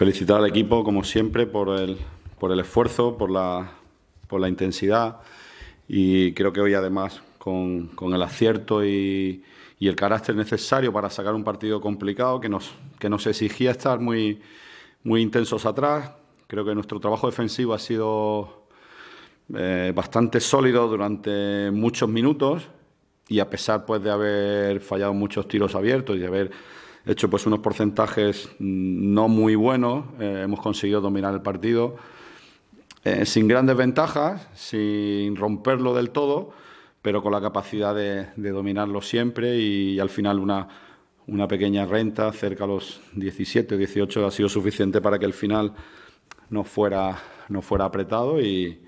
felicitar al equipo, como siempre, por el, por el esfuerzo, por la, intensidad y creo que hoy además con, el acierto y, el carácter necesario para sacar un partido complicado que nos, que nos exigía estar muy, muy intensos atrás. Creo que nuestro trabajo defensivo ha sido eh, bastante sólido durante muchos minutos y a pesar pues, de haber fallado muchos tiros abiertos y de haber hecho pues unos porcentajes mm, no muy buenos, eh, hemos conseguido dominar el partido eh, sin grandes ventajas, sin romperlo del todo, pero con la capacidad de, dominarlo siempre y, al final una, una pequeña renta, cerca a los 17 o 18, ha sido suficiente para que el final no fuera, no fuera apretado y,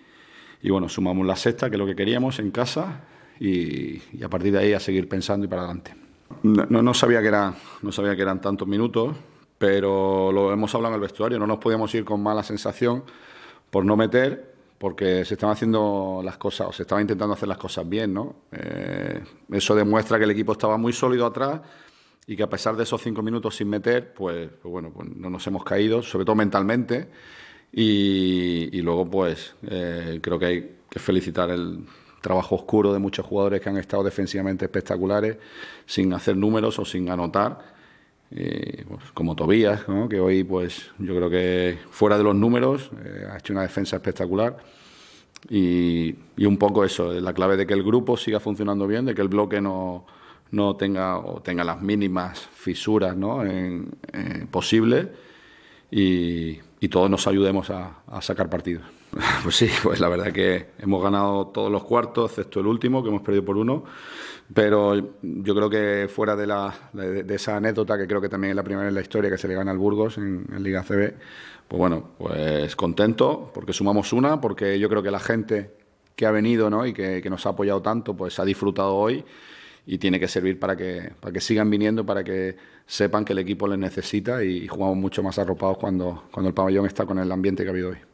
bueno, sumamos la sexta, que es lo que queríamos en casa, y a partir de ahí a seguir pensando y para adelante. No, no, sabía que eran, no sabía que eran tantos minutos, pero lo hemos hablado en el vestuario, no nos podíamos ir con mala sensación por no meter, porque se estaban haciendo las cosas, o se estaba intentando hacer las cosas bien, ¿no? Eh, eso demuestra que el equipo estaba muy sólido atrás y que a pesar de esos cinco minutos sin meter, pues, pues bueno, pues no nos hemos caído, sobre todo mentalmente, y, luego pues eh, creo que hay que felicitar el, trabajo oscuro de muchos jugadores que han estado defensivamente espectaculares, sin hacer números o sin anotar. Eh, pues, como Tobías, que hoy, pues, yo creo que fuera de los números, eh, ha hecho una defensa espectacular. Y, un poco eso, eh, la clave de que el grupo siga funcionando bien, de que el bloque no, no tenga o tenga las mínimas fisuras posibles. Y, y todos nos ayudemos a, sacar partido. Pues sí, pues la verdad que hemos ganado todos los cuartos, excepto el último, que hemos perdido por uno, pero yo creo que fuera de, la, de, esa anécdota, que creo que también es la primera en la historia que se le gana al Burgos en, Liga CB, pues bueno, pues contento, porque sumamos una, porque yo creo que la gente que ha venido ¿no? y que, que nos ha apoyado tanto, pues ha disfrutado hoy y tiene que servir para que, para que sigan viniendo, para que sepan que el equipo les necesita y, jugamos mucho más arropados cuando, cuando el pabellón está con el ambiente que ha habido hoy.